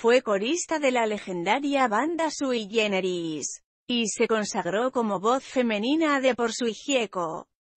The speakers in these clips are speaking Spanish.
Fue corista de la legendaria banda Sui Generis, y se consagró como voz femenina de Por Sui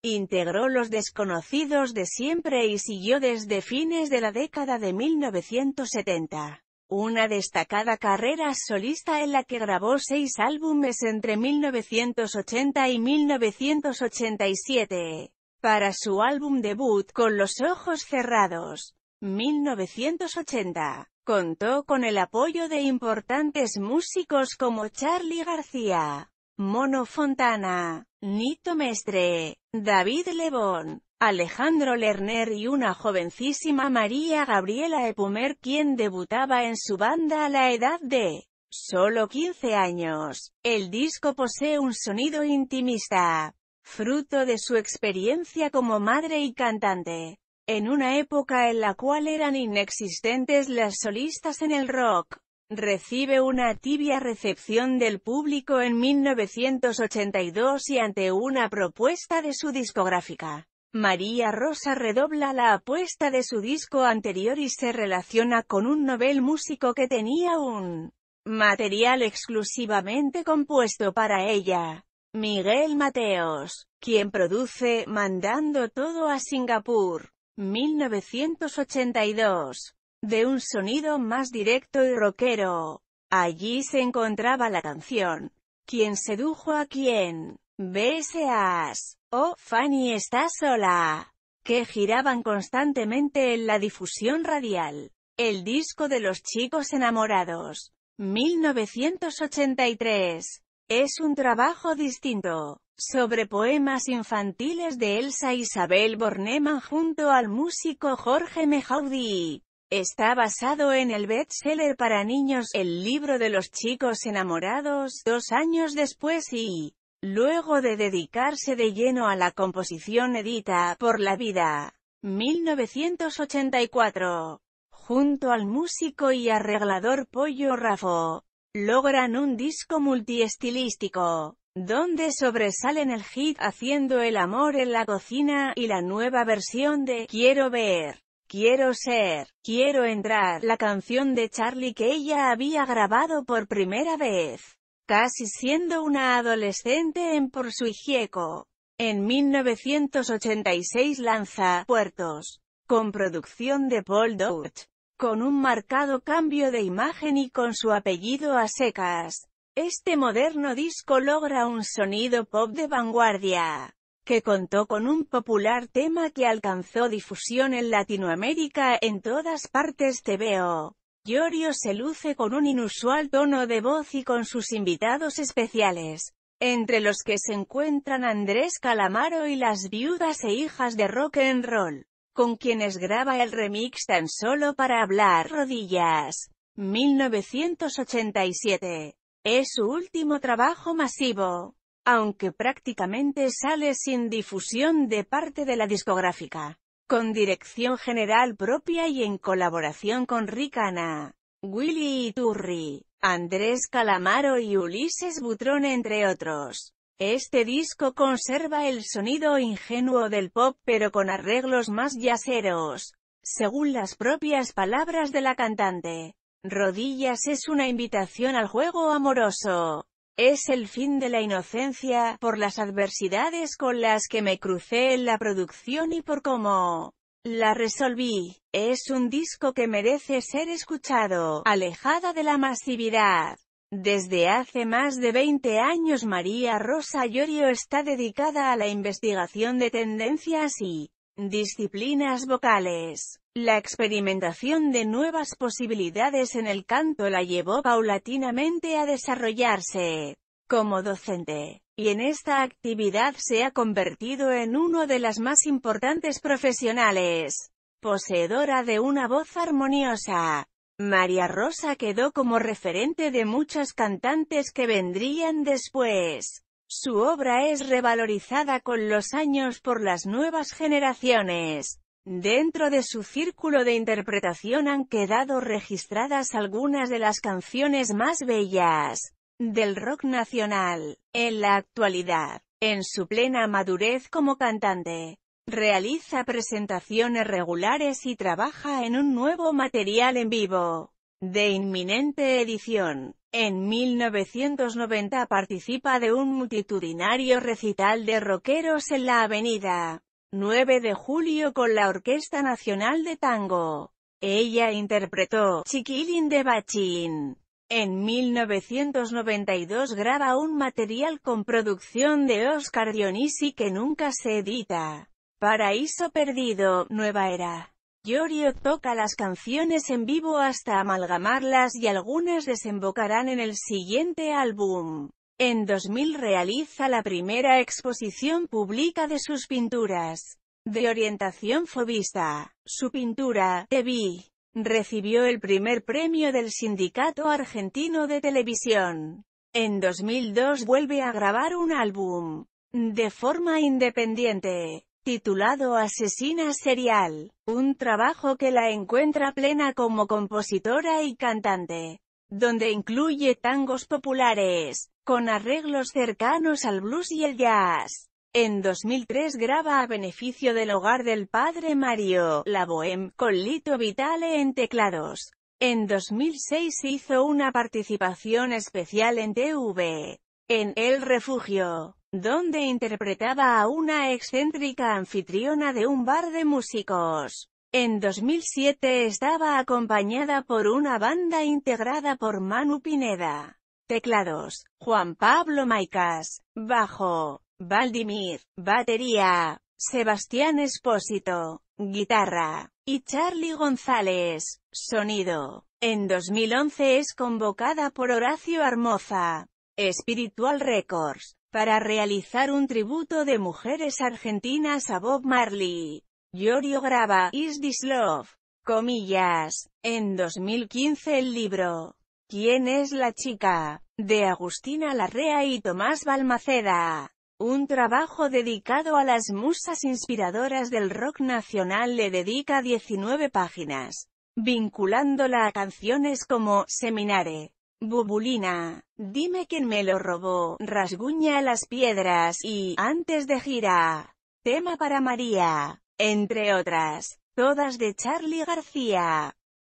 Integró Los Desconocidos de Siempre y siguió desde fines de la década de 1970. Una destacada carrera solista en la que grabó seis álbumes entre 1980 y 1987. Para su álbum debut Con los ojos cerrados, 1980, Contó con el apoyo de importantes músicos como Charlie García, Mono Fontana, Nito Mestre, David Lebón, Alejandro Lerner y una jovencísima María Gabriela Epumer quien debutaba en su banda a la edad de solo 15 años. El disco posee un sonido intimista, fruto de su experiencia como madre y cantante. En una época en la cual eran inexistentes las solistas en el rock, recibe una tibia recepción del público en 1982 y ante una propuesta de su discográfica. María Rosa redobla la apuesta de su disco anterior y se relaciona con un novel músico que tenía un material exclusivamente compuesto para ella, Miguel Mateos, quien produce Mandando todo a Singapur. 1982, de un sonido más directo y rockero. Allí se encontraba la canción ¿Quién sedujo a quién? BSAs, oh Fanny está sola, que giraban constantemente en la difusión radial. El disco de los chicos enamorados, 1983, es un trabajo distinto sobre poemas infantiles de Elsa Isabel Bornemann junto al músico Jorge Mejaudi. Está basado en el bestseller para niños El libro de los chicos enamorados, dos años después y, luego de dedicarse de lleno a la composición edita, Por la vida, 1984, junto al músico y arreglador Pollo Rafo, logran un disco multiestilístico donde sobresalen el hit Haciendo el amor en la cocina, y la nueva versión de Quiero ver, quiero ser, quiero entrar, la canción de Charlie que ella había grabado por primera vez, casi siendo una adolescente en Por su hijieco. En 1986 lanza Puertos, con producción de Paul Dutch, con un marcado cambio de imagen y con su apellido a secas. Este moderno disco logra un sonido pop de vanguardia, que contó con un popular tema que alcanzó difusión en Latinoamérica en todas partes te veo. Llorio se luce con un inusual tono de voz y con sus invitados especiales, entre los que se encuentran Andrés Calamaro y las viudas e hijas de rock and roll, con quienes graba el remix tan solo para hablar rodillas. 1987 es su último trabajo masivo, aunque prácticamente sale sin difusión de parte de la discográfica, con dirección general propia y en colaboración con Ricana, Willy Iturri, Andrés Calamaro y Ulises Butrón entre otros. Este disco conserva el sonido ingenuo del pop pero con arreglos más yaceros, según las propias palabras de la cantante. Rodillas es una invitación al juego amoroso. Es el fin de la inocencia, por las adversidades con las que me crucé en la producción y por cómo la resolví. Es un disco que merece ser escuchado, alejada de la masividad. Desde hace más de 20 años María Rosa Llorio está dedicada a la investigación de tendencias y Disciplinas vocales. La experimentación de nuevas posibilidades en el canto la llevó paulatinamente a desarrollarse como docente, y en esta actividad se ha convertido en uno de las más importantes profesionales. Poseedora de una voz armoniosa, María Rosa quedó como referente de muchos cantantes que vendrían después. Su obra es revalorizada con los años por las nuevas generaciones. Dentro de su círculo de interpretación han quedado registradas algunas de las canciones más bellas del rock nacional. En la actualidad, en su plena madurez como cantante, realiza presentaciones regulares y trabaja en un nuevo material en vivo de inminente edición. En 1990 participa de un multitudinario recital de rockeros en la avenida 9 de julio con la Orquesta Nacional de Tango. Ella interpretó Chiquilín de Bachín. En 1992 graba un material con producción de Oscar Dionisi que nunca se edita. Paraíso Perdido, Nueva Era. Giorgio toca las canciones en vivo hasta amalgamarlas y algunas desembocarán en el siguiente álbum. En 2000 realiza la primera exposición pública de sus pinturas. De orientación fobista, su pintura, TV, recibió el primer premio del Sindicato Argentino de Televisión. En 2002 vuelve a grabar un álbum, de forma independiente titulado Asesina Serial, un trabajo que la encuentra plena como compositora y cantante, donde incluye tangos populares, con arreglos cercanos al blues y el jazz. En 2003 graba a beneficio del hogar del padre Mario, La Bohème, con Lito Vitale en teclados. En 2006 hizo una participación especial en TV, en El Refugio donde interpretaba a una excéntrica anfitriona de un bar de músicos. En 2007 estaba acompañada por una banda integrada por Manu Pineda. Teclados, Juan Pablo Maicas, bajo, Valdimir, batería, Sebastián Espósito, guitarra, y Charlie González, sonido. En 2011 es convocada por Horacio Armoza, Spiritual Records, para realizar un tributo de mujeres argentinas a Bob Marley. Yorio graba Is This Love? Comillas. En 2015 el libro ¿Quién es la chica? de Agustina Larrea y Tomás Balmaceda. Un trabajo dedicado a las musas inspiradoras del rock nacional le dedica 19 páginas, vinculándola a canciones como Seminare, Bubulina, dime quién me lo robó, rasguña las piedras y, antes de gira, tema para María, entre otras, todas de Charly García.